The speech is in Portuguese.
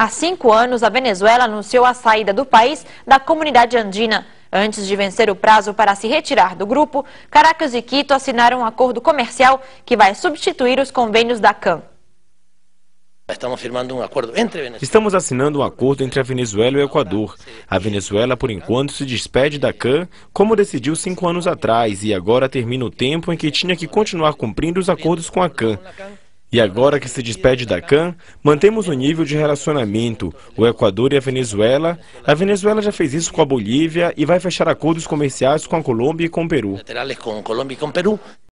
Há cinco anos, a Venezuela anunciou a saída do país da comunidade andina. Antes de vencer o prazo para se retirar do grupo, Caracas e Quito assinaram um acordo comercial que vai substituir os convênios da CAM. Estamos Estamos assinando um acordo entre a Venezuela e o Equador. A Venezuela, por enquanto, se despede da CAN, como decidiu cinco anos atrás, e agora termina o tempo em que tinha que continuar cumprindo os acordos com a CAN. E agora que se despede da CAN, mantemos o nível de relacionamento. O Equador e a Venezuela. A Venezuela já fez isso com a Bolívia e vai fechar acordos comerciais com a Colômbia e com o Peru.